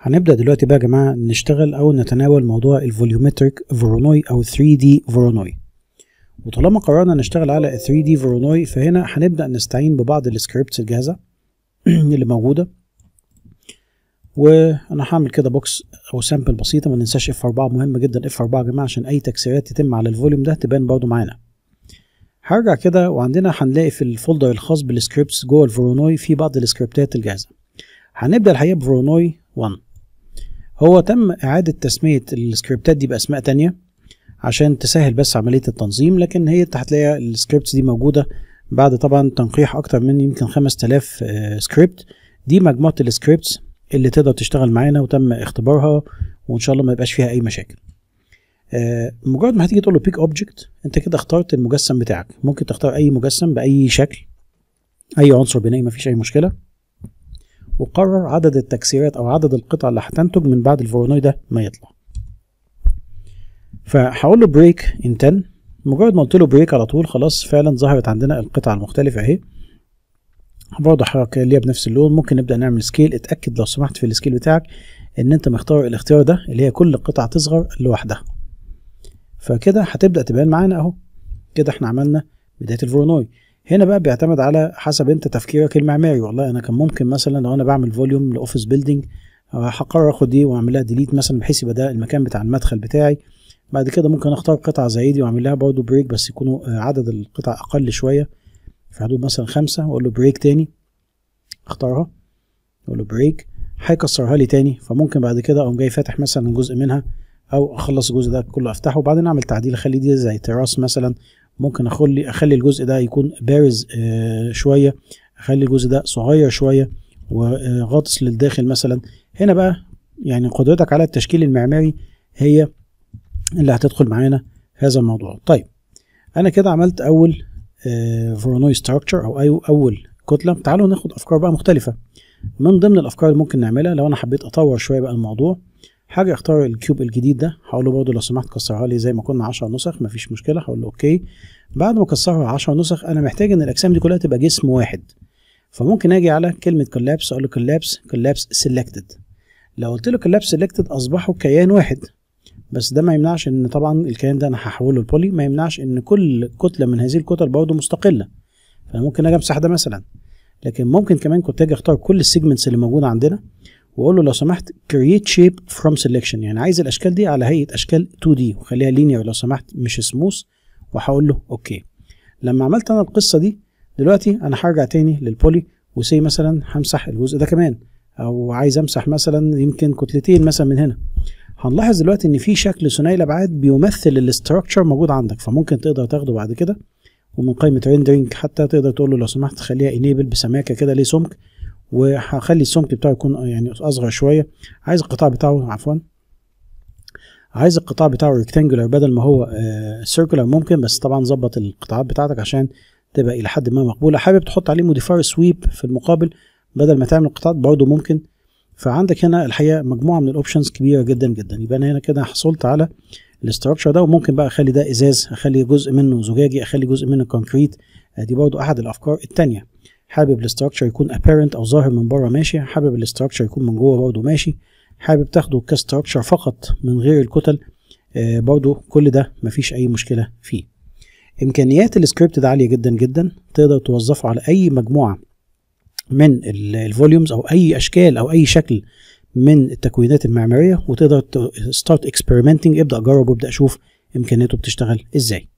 هنبدأ دلوقتي بقى يا جماعة نشتغل أو نتناول موضوع الفوليومتريك فورونوي أو 3D فورونوي وطالما قررنا نشتغل على 3D فورونوي فهنا هنبدأ نستعين ببعض السكريبتس الجاهزة اللي موجودة وانا هعمل كده بوكس او سامبل بسيطه ما ننساش f 4 مهم جدا f 4 يا جماعه عشان اي تكسيرات تتم على الفوليوم ده تبان برضو معانا هرجع كده وعندنا هنلاقي في الفولدر الخاص بالسكريبتس جوه الفورونوي في بعض السكريبتات الجاهزه هنبدا الحقيقه بفورونوي 1 هو تم إعادة تسمية السكريبتات دي بأسماء تانية عشان تسهل بس عملية التنظيم لكن هي هتلاقي السكريبتس دي موجودة بعد طبعا تنقيح أكتر من يمكن 5000 آه، سكريبت دي مجموعة السكريبتس اللي تقدر تشتغل معانا وتم اختبارها وإن شاء الله ما يبقاش فيها أي مشاكل آه، مجرد ما هتيجي تقول له بيك اوبجكت انت كده اخترت المجسم بتاعك ممكن تختار اي مجسم باي شكل اي عنصر بنائي مفيش اي مشكله وقرر عدد التكسيرات او عدد القطع اللي هتنتج من بعد الفورنوي ده ما يطلع فهقول له بريك ان 10 مجرد ما قلت له بريك على طول خلاص فعلا ظهرت عندنا القطع المختلفه اهي برضه حركة ليها بنفس اللون ممكن نبدأ نعمل سكيل اتأكد لو سمحت في السكيل بتاعك ان انت مختار الاختيار ده اللي هي كل قطعة تصغر لوحدها فكده هتبدأ تبان معانا اهو كده احنا عملنا بداية الفورنوي هنا بقى بيعتمد على حسب انت تفكيرك المعماري والله انا كان ممكن مثلا لو انا بعمل فوليوم لاوفيس بيلدينج هقرر اخد دي ايه واعملها ديليت مثلا بحيث يبقى ده المكان بتاع المدخل بتاعي بعد كده ممكن اختار قطعه زي دي واعمل لها برضه بريك بس يكونوا آه، عدد القطع اقل شويه في حدود مثلا خمسه واقول له بريك تاني اختارها اقول له بريك هيكسرها لي تاني فممكن بعد كده اقوم جاي فاتح مثلا جزء منها او اخلص الجزء ده كله افتحه وبعدين اعمل تعديل اخلي دي زي تراس مثلا ممكن اخلي اخلي الجزء ده يكون بارز آه، شويه اخلي الجزء ده صغير شويه وغاطس للداخل مثلا هنا بقى يعني قدرتك على التشكيل المعماري هي اللي هتدخل معانا هذا الموضوع طيب انا كده عملت اول آه، فورنوي ستراكشر او اي اول كتله تعالوا ناخد افكار بقى مختلفه من ضمن الافكار اللي ممكن نعملها لو انا حبيت اطور شويه بقى الموضوع هاجي اختار الكيوب الجديد ده هقول له برضه لو سمحت كسرها لي زي ما كنا 10 نسخ مفيش مشكله هقول له اوكي بعد ما كسرها 10 نسخ انا محتاج ان الاجسام دي كلها تبقى جسم واحد فممكن اجي على كلمه كولابس اقول له كولابس كولابس سيلكتد لو قلت له كولابس سيلكتد اصبحوا كيان واحد بس ده ما يمنعش ان طبعا الكيان ده انا هحوله لبولي ما يمنعش ان كل كتله من هذه الكتل برضه مستقله فانا ممكن اجي امسح ده مثلا لكن ممكن كمان كنت اجي اختار كل السيجمنتس اللي موجوده عندنا واقول له لو سمحت كرييت شيب فروم سيلكشن يعني عايز الاشكال دي على هيئه اشكال 2 دي وخليها لينير لو سمحت مش سموث وهقول له اوكي لما عملت انا القصه دي دلوقتي انا هرجع تاني للبولي وسي مثلا همسح الجزء ده كمان او عايز امسح مثلا يمكن كتلتين مثلا من هنا هنلاحظ دلوقتي ان في شكل ثنائي الابعاد بيمثل الاستراكشر موجود عندك فممكن تقدر تاخده بعد كده ومن قائمه ريندرينج حتى تقدر تقول له لو سمحت خليها انيبل بسماكه كده ليه سمك وهخلي السمك بتاعه يكون يعني اصغر شويه عايز القطاع بتاعه عفوا عايز القطاع بتاعه ريكتانجولار بدل ما هو سيركولار آه، ممكن بس طبعا ظبط القطاعات بتاعتك عشان تبقى الى حد ما مقبوله حابب تحط عليه موديفاير سويب في المقابل بدل ما تعمل القطاعات برضه ممكن فعندك هنا الحقيقه مجموعه من الاوبشنز كبيره جدا جدا يبقى انا هنا كده حصلت على الاستراكشر ده وممكن بقى اخلي ده ازاز اخلي جزء منه زجاجي اخلي جزء منه كونكريت آه، دي برضه احد الافكار الثانيه حابب الاستراكشر يكون ابيرنت او ظاهر من بره ماشي حابب الاستراكشر يكون من جوه برضه ماشي حابب تاخده كاستراكشر فقط من غير الكتل برده آه، برضه كل ده مفيش اي مشكله فيه امكانيات السكريبت ده عاليه جدا جدا تقدر توظفه على اي مجموعه من الفوليومز او اي اشكال او اي شكل من التكوينات المعماريه وتقدر ستارت اكسبيرمنتنج ابدا جرب وابدا شوف امكانياته بتشتغل ازاي